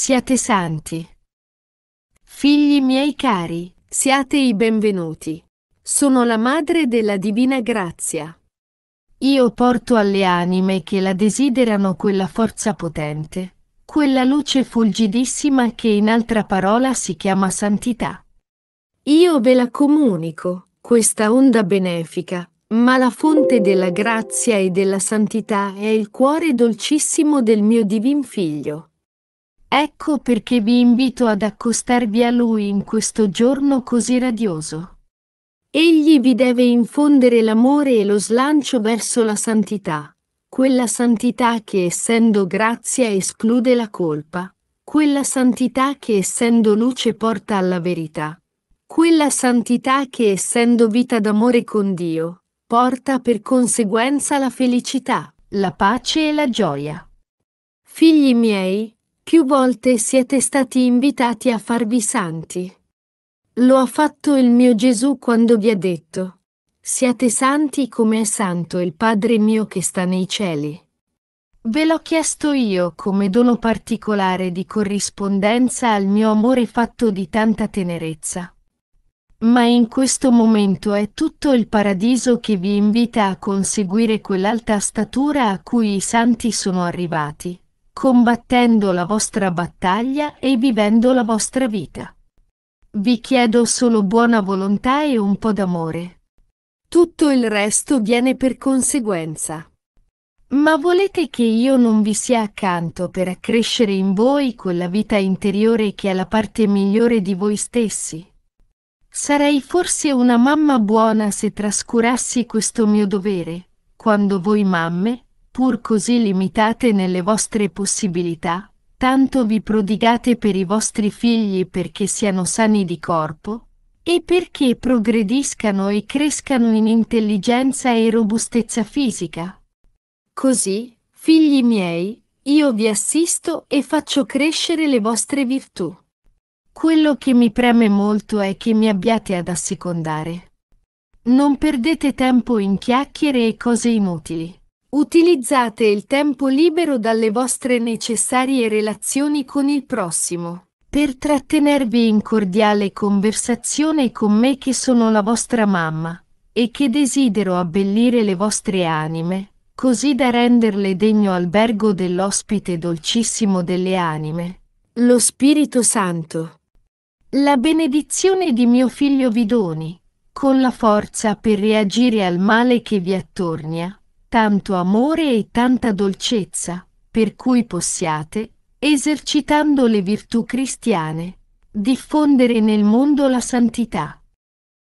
Siate santi. Figli miei cari, siate i benvenuti. Sono la madre della divina grazia. Io porto alle anime che la desiderano quella forza potente, quella luce fulgidissima che in altra parola si chiama santità. Io ve la comunico, questa onda benefica, ma la fonte della grazia e della santità è il cuore dolcissimo del mio divin figlio. Ecco perché vi invito ad accostarvi a Lui in questo giorno così radioso. Egli vi deve infondere l'amore e lo slancio verso la santità, quella santità che essendo grazia esclude la colpa, quella santità che essendo luce porta alla verità, quella santità che essendo vita d'amore con Dio, porta per conseguenza la felicità, la pace e la gioia. Figli miei, più volte siete stati invitati a farvi santi. Lo ha fatto il mio Gesù quando vi ha detto, siate santi come è santo il Padre mio che sta nei cieli. Ve l'ho chiesto io come dono particolare di corrispondenza al mio amore fatto di tanta tenerezza. Ma in questo momento è tutto il paradiso che vi invita a conseguire quell'alta statura a cui i santi sono arrivati combattendo la vostra battaglia e vivendo la vostra vita. Vi chiedo solo buona volontà e un po' d'amore. Tutto il resto viene per conseguenza. Ma volete che io non vi sia accanto per accrescere in voi quella vita interiore che è la parte migliore di voi stessi? Sarei forse una mamma buona se trascurassi questo mio dovere, quando voi mamme pur così limitate nelle vostre possibilità, tanto vi prodigate per i vostri figli perché siano sani di corpo, e perché progrediscano e crescano in intelligenza e robustezza fisica. Così, figli miei, io vi assisto e faccio crescere le vostre virtù. Quello che mi preme molto è che mi abbiate ad assecondare. Non perdete tempo in chiacchiere e cose inutili. Utilizzate il tempo libero dalle vostre necessarie relazioni con il prossimo per trattenervi in cordiale conversazione con me che sono la vostra mamma e che desidero abbellire le vostre anime, così da renderle degno albergo dell'ospite dolcissimo delle anime, lo Spirito Santo. La benedizione di mio figlio vi doni, con la forza per reagire al male che vi attornia, tanto amore e tanta dolcezza, per cui possiate, esercitando le virtù cristiane, diffondere nel mondo la santità.